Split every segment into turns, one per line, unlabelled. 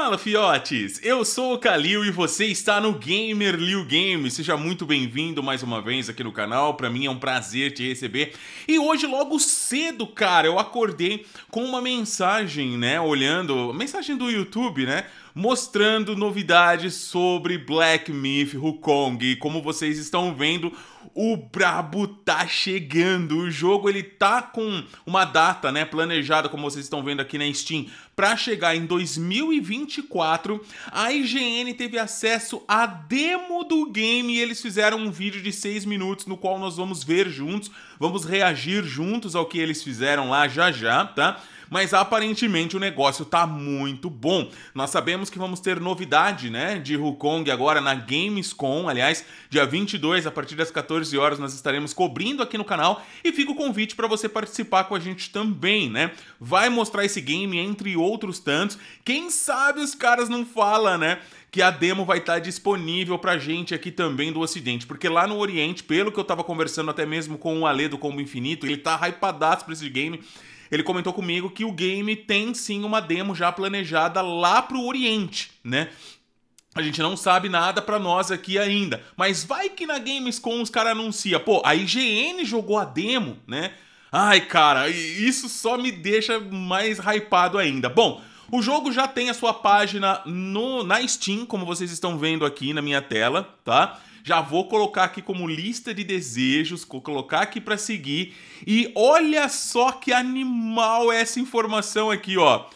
Fala fiotes, eu sou o Kalil e você está no Gamer Liu Games. Seja muito bem-vindo mais uma vez aqui no canal. Para mim é um prazer te receber. E hoje logo cedo, cara, eu acordei com uma mensagem, né, olhando, mensagem do YouTube, né, mostrando novidades sobre Black Myth Wukong. E como vocês estão vendo, o brabo tá chegando. O jogo ele tá com uma data, né, planejada, como vocês estão vendo aqui na Steam, para chegar em 2024. A IGN teve acesso à demo do game e eles fizeram um vídeo de 6 minutos no qual nós vamos ver juntos, vamos reagir juntos ao que eles fizeram lá já já, tá? mas aparentemente o negócio tá muito bom. Nós sabemos que vamos ter novidade, né, de Hukong agora na Gamescom, aliás, dia 22 a partir das 14 horas nós estaremos cobrindo aqui no canal e fica o convite para você participar com a gente também, né? Vai mostrar esse game entre outros tantos. Quem sabe os caras não falam, né? que a demo vai estar tá disponível pra gente aqui também do Ocidente, porque lá no Oriente, pelo que eu tava conversando até mesmo com o Ale do Combo Infinito, ele tá hypadaço pra esse game ele comentou comigo que o game tem sim uma demo já planejada lá pro Oriente, né? A gente não sabe nada para nós aqui ainda, mas vai que na Gamescom os caras anuncia, pô, a IGN jogou a demo, né? Ai, cara, isso só me deixa mais hypado ainda. Bom, o jogo já tem a sua página no, na Steam, como vocês estão vendo aqui na minha tela, tá? já vou colocar aqui como lista de desejos, vou colocar aqui para seguir. E olha só que animal essa informação aqui, ó.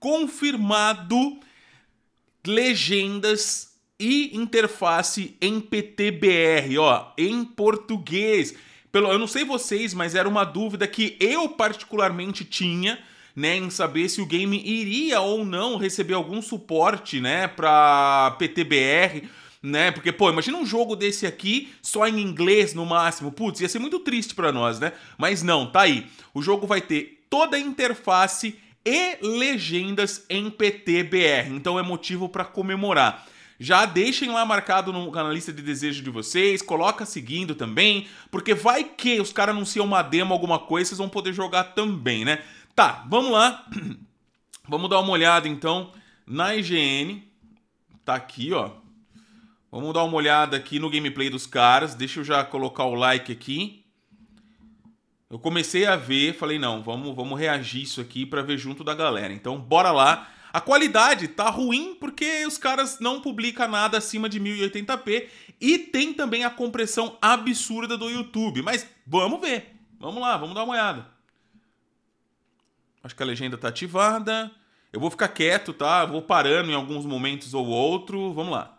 Confirmado legendas e interface em PTBR, ó, em português. Pelo, eu não sei vocês, mas era uma dúvida que eu particularmente tinha, né, em saber se o game iria ou não receber algum suporte, né, para PTBR né? Porque, pô, imagina um jogo desse aqui só em inglês no máximo. Putz, ia ser muito triste para nós, né? Mas não, tá aí. O jogo vai ter toda a interface e legendas em PTBR. Então é motivo para comemorar. Já deixem lá marcado no, canalista lista de desejo de vocês, coloca seguindo também, porque vai que os caras anunciam uma demo, alguma coisa, vocês vão poder jogar também, né? Tá, vamos lá. Vamos dar uma olhada então na IGN. Tá aqui, ó. Vamos dar uma olhada aqui no gameplay dos caras. Deixa eu já colocar o like aqui. Eu comecei a ver, falei, não, vamos, vamos reagir isso aqui para ver junto da galera. Então, bora lá. A qualidade tá ruim porque os caras não publicam nada acima de 1080p e tem também a compressão absurda do YouTube. Mas vamos ver. Vamos lá, vamos dar uma olhada. Acho que a legenda tá ativada. Eu vou ficar quieto, tá? Vou parando em alguns momentos ou outro. Vamos lá.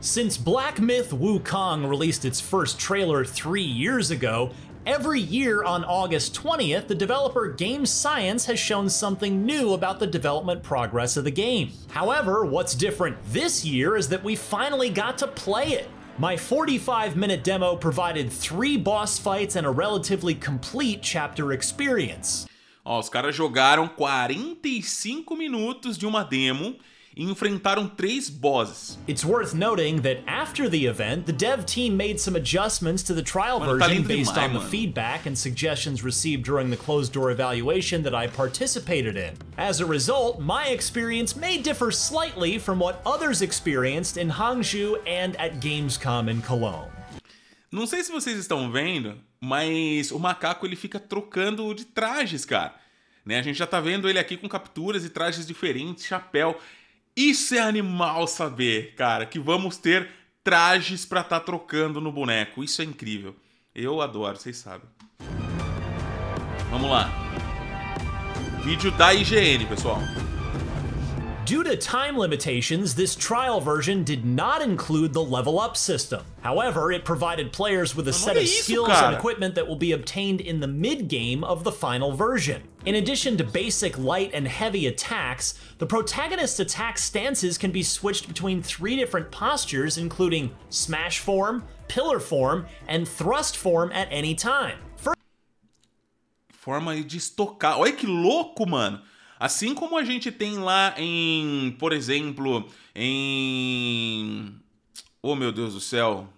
Since Black Myth Wukong released its first trailer three years ago, every year on August 20th, the developer Game Science has shown something new about the development progress of the game. However, what's different this year is that we finally got to play it. My 45 minute demo provided three boss fights and a relatively complete chapter
experience. Oh, os caras jogaram 45 minutos de uma demo e enfrentaram três bosses. It's worth noting that after the event, the dev
team made some adjustments to the trial mano, tá version tá based demais, on mano. the feedback and suggestions received during the closed door evaluation that I participated in. As a result, my experience may differ slightly from what others experienced in Hangzhou and at Gamescom in Cologne.
Não sei se vocês estão vendo, mas o macaco ele fica trocando de trajes, cara. Né? A gente já tá vendo ele aqui com capturas e trajes diferentes, chapéu. Isso é animal saber, cara, que vamos ter trajes para estar tá trocando no boneco. Isso é incrível. Eu adoro, vocês sabem. Vamos lá. Vídeo da IGN, pessoal. Due
to time limitations, this trial version did not include the level up system. However, it provided players with a set of skills and equipment that will be obtained in the mid game of the final version. In addition to basic light and heavy attacks, the protagonist's attack stances can be switched between three different postures, including smash form, pillar form, and thrust form at any time.
Forma de estocar. Olha que louco, mano! Assim como a gente tem lá em, por exemplo, em. Oh meu Deus do céu!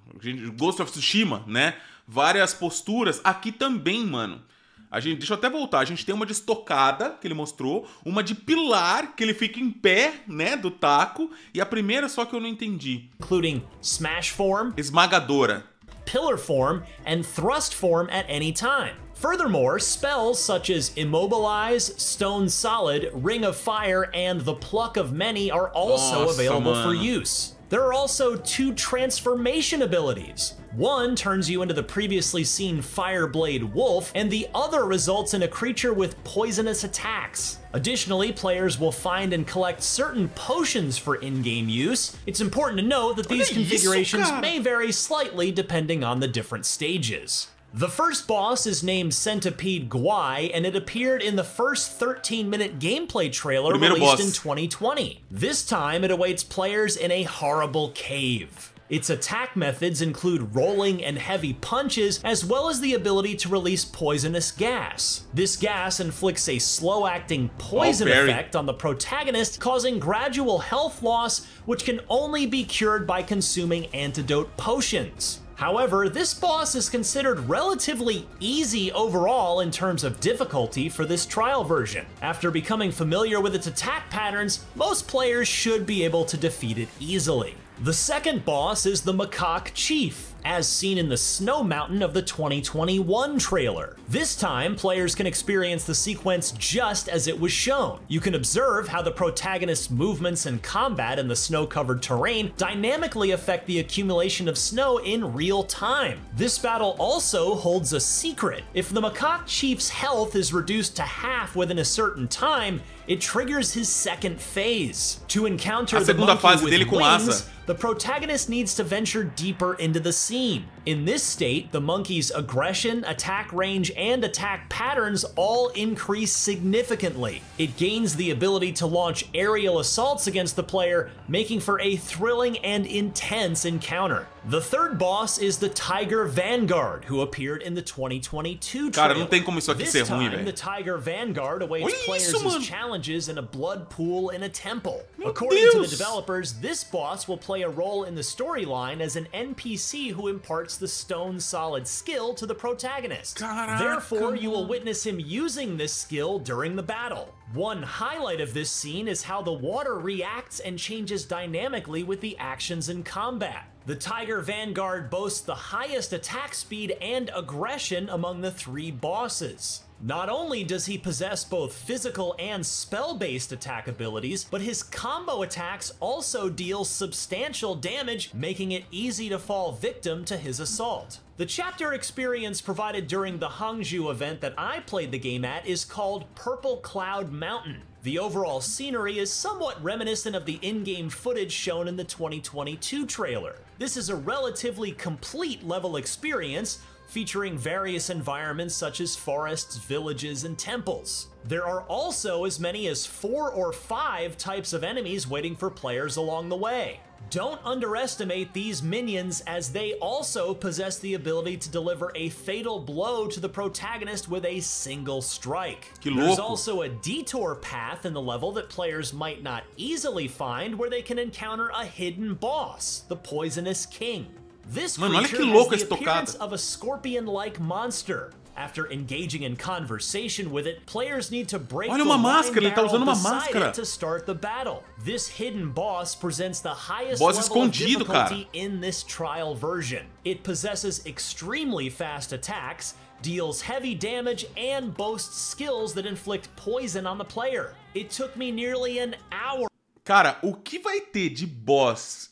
Ghost of Tsushima, né? Várias posturas. Aqui também, mano. A gente, deixa eu até voltar. A gente tem uma de estocada que ele mostrou, uma de pilar que ele fica em pé, né, do taco, e a primeira só que eu não entendi. Including smash form, esmagadora,
pillar form and thrust form at any time. Furthermore, spells such as Immobilize, Stone Solid, Ring of Fire, and the Pluck of Many are also available for use. There are also two transformation abilities. One turns you into the previously seen Fireblade Wolf, and the other results in a creature with poisonous attacks. Additionally, players will find and collect certain potions for in-game use. It's important to note that these configurations may vary slightly depending on the different stages. The first boss is named Centipede Guai, and it appeared in the first 13-minute gameplay trailer released in 2020. This time, it awaits players in a horrible cave. Its attack methods include rolling and heavy punches, as well as the ability to release poisonous gas. This gas inflicts a slow acting poison oh, effect on the protagonist, causing gradual health loss, which can only be cured by consuming antidote potions. However, this boss is considered relatively easy overall in terms of difficulty for this trial version. After becoming familiar with its attack patterns, most players should be able to defeat it easily. The second boss is the Macaque Chief, as seen in the Snow Mountain of the 2021 trailer. This time, players can experience the sequence just as it was shown. You can observe how the protagonist's movements and combat in the snow-covered terrain dynamically affect the accumulation of snow in real time. This battle also holds a secret. If the Macaque Chief's health is reduced to half within a certain time, it triggers his second phase. To encounter the monkey with wings, the protagonist needs to venture deeper into the scene. In this state, the monkey's aggression, attack range, and attack patterns all increase significantly. It gains the ability to launch aerial assaults against the player, making for a thrilling and intense encounter. The third boss is the Tiger Vanguard, who appeared in the 2022 trailer. Cara, não tem como isso aqui this ser time, ruim, velho. The Tiger Vanguard awaits players challenges in a blood pool in a temple. Meu According Deus. to the developers, this boss will play a role in the storyline as an NPC who imparts imparts the stone solid skill to the protagonist. Therefore, you will witness him using this skill during the battle. One highlight of this scene is how the water reacts and changes dynamically with the actions in combat. The Tiger Vanguard boasts the highest attack speed and aggression among the three bosses. Not only does he possess both physical and spell-based attack abilities, but his combo attacks also deal substantial damage, making it easy to fall victim to his assault. The chapter experience provided during the Hangzhou event that I played the game at is called Purple Cloud Mountain. The overall scenery is somewhat reminiscent of the in-game footage shown in the 2022 trailer. This is a relatively complete level experience, featuring various environments such as forests, villages, and temples. There are also as many as four or five types of enemies waiting for players along the way. Don't underestimate these minions, as they also possess the ability to deliver a fatal blow to the protagonist with a single strike. There's also a detour path in the level that players might not easily find where they can encounter a hidden boss, the Poisonous King. This Mano, olha que the appearance of a scorpion-like monster. After engaging in conversation with it, players need to break Olha the máscara, ele tá usando uma máscara. to start the battle. This hidden boss presents the highest boss level of difficulty cara. in this trial version. It possesses extremely fast attacks, deals heavy damage, and boasts skills that inflict poison on the player. It took me nearly an hour. Cara,
o que vai ter de boss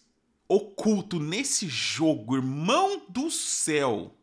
oculto nesse jogo, irmão do céu.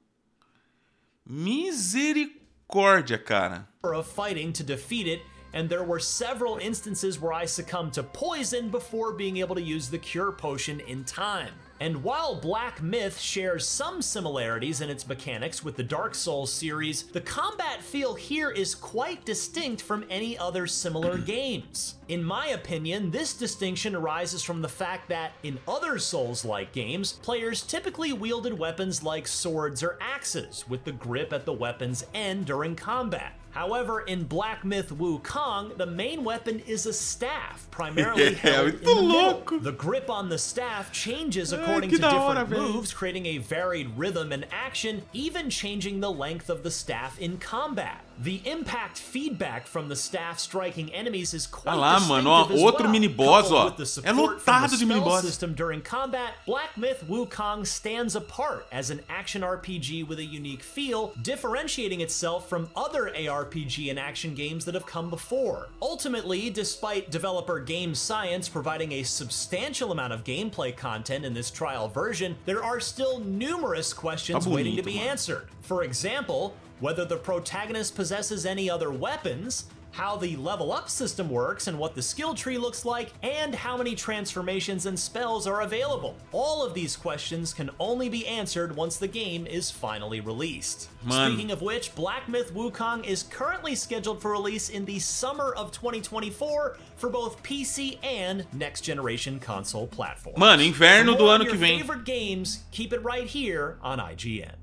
Misericórdia, cara.
fighting to defeat it, and there were several instances where I succumbed to poison before being able to use the cure potion in time. And while Black Myth shares some similarities in its mechanics with the Dark Souls series, the combat feel here is quite distinct from any other similar games. In my opinion, this distinction arises from the fact that in other Souls-like games, players typically wielded weapons like swords or axes, with the grip at the weapon's end during combat. However, in Black Myth Wukong, the main weapon is a staff, primarily held in the middle. The grip on the staff changes eh, according to different moves, creating a varied rhythm and action, even changing the length of the staff in combat. The impact feedback from the staff striking enemies is quite ah lá, mano, ó, outro mini boss, ó. É lotado de mini boss. during combat, Black Myth Wukong stands apart as an action RPG with a unique feel, differentiating itself from other ARPG and action games that have come before. Ultimately, despite developer Game Science providing a substantial amount of gameplay content in this trial version, there are still numerous questions tá bonito, waiting to be mano. answered. For example, whether the protagonist possesses any other weapons, how the level up system works and what the skill tree looks like, and how many transformations and spells are available. All of these questions can only be answered once the game is finally released. Man. Speaking of which, Black Myth Wukong is currently scheduled for release in the summer of 2024 for both PC and next
generation console platforms. Mano, inverno do ano que vem. Favorite
games, keep it right here
on IGN.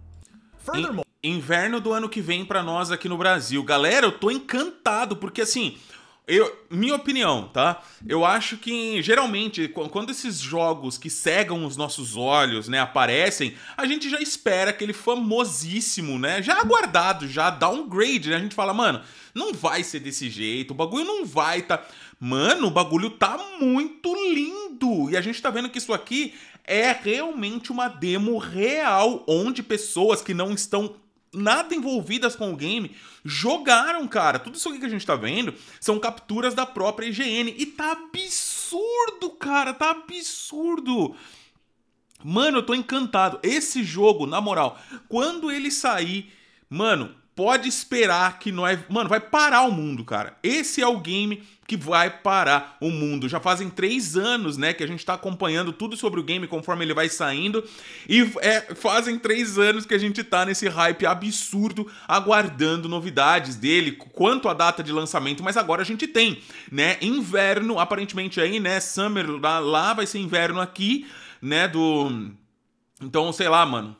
Furthermore, Inverno do ano que vem para nós aqui no Brasil. Galera, eu tô encantado, porque assim, eu, minha opinião, tá? Eu acho que geralmente quando esses jogos que cegam os nossos olhos, né, aparecem, a gente já espera aquele famosíssimo, né, já aguardado, já downgrade, né? A gente fala, mano, não vai ser desse jeito, o bagulho não vai tá. Mano, o bagulho tá muito lindo. E a gente tá vendo que isso aqui é realmente uma demo real onde pessoas que não estão nada envolvidas com o game, jogaram, cara. Tudo isso aqui que a gente tá vendo são capturas da própria IGN. E tá absurdo, cara, tá absurdo. Mano, eu tô encantado. Esse jogo, na moral, quando ele sair, mano, pode esperar que nós. É, mano, vai parar o mundo, cara. Esse é o game que vai parar o mundo. Já fazem três anos, né, que a gente tá acompanhando tudo sobre o game conforme ele vai saindo. E é, fazem três anos que a gente tá nesse hype absurdo, aguardando novidades dele quanto à data de lançamento. Mas agora a gente tem, né? Inverno, aparentemente aí, né? Summer lá, lá vai ser inverno aqui, né? Do. Então, sei lá, mano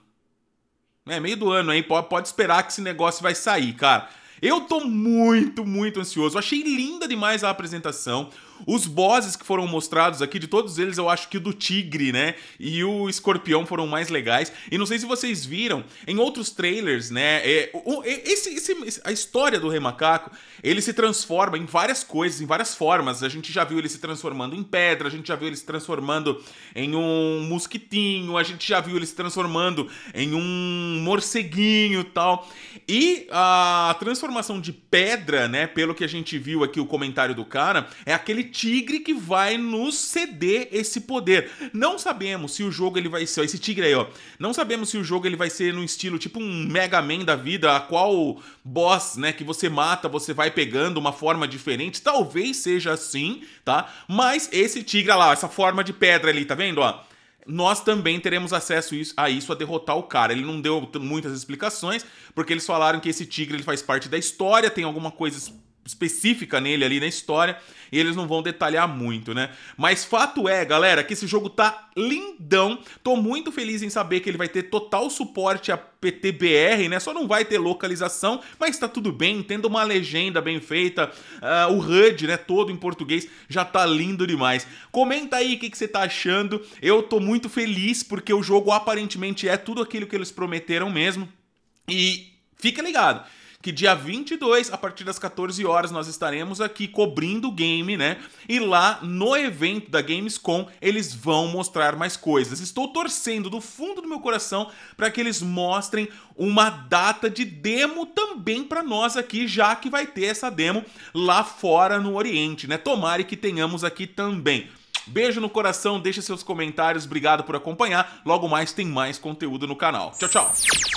é meio do ano, hein? Pode, esperar que esse negócio vai sair, cara. Eu tô muito, muito ansioso. Eu achei linda demais a apresentação. Os bosses que foram mostrados aqui, de todos eles, eu acho que o do Tigre, né? E o Escorpião foram mais legais. E não sei se vocês viram, em outros trailers, né? É, o, esse, esse, a história do Rei Macaco, ele se transforma em várias coisas, em várias formas. A gente já viu ele se transformando em pedra, a gente já viu ele se transformando em um mosquitinho, a gente já viu ele se transformando em um morceguinho tal. E a transformação de pedra, né? Pelo que a gente viu aqui, o comentário do cara, é aquele tigre que vai nos ceder esse poder. Não sabemos se o jogo ele vai ser, esse tigre aí, ó. Não sabemos se o jogo ele vai ser no estilo tipo um Mega Man da vida, a qual boss, né, que você mata, você vai pegando uma forma diferente. Talvez seja assim, tá? Mas esse tigre lá, essa forma de pedra ali, tá vendo, ó? nós também teremos acesso a isso, a derrotar o cara. Ele não deu muitas explicações, porque eles falaram que esse tigre ele faz parte da história, tem alguma coisa específica nele ali na história, e eles não vão detalhar muito, né? Mas fato é, galera, que esse jogo tá lindão. Tô muito feliz em saber que ele vai ter total suporte a PTBR, né? Só não vai ter localização, mas tá tudo bem, tendo uma legenda bem feita, uh, o HUD, né, todo em português, já tá lindo demais. Comenta aí o que, que você tá achando. Eu tô muito feliz porque o jogo aparentemente é tudo aquilo que eles prometeram mesmo. E fica ligado que dia 22, a partir das 14 horas, nós estaremos aqui cobrindo o game, né? E lá no evento da Gamescom, eles vão mostrar mais coisas. Estou torcendo do fundo do meu coração para que eles mostrem uma data de demo também para nós aqui, já que vai ter essa demo lá fora no Oriente, né? Tomara que tenhamos aqui também. Beijo no coração, deixa seus comentários, obrigado por acompanhar. Logo mais tem mais conteúdo no canal. Tchau, tchau.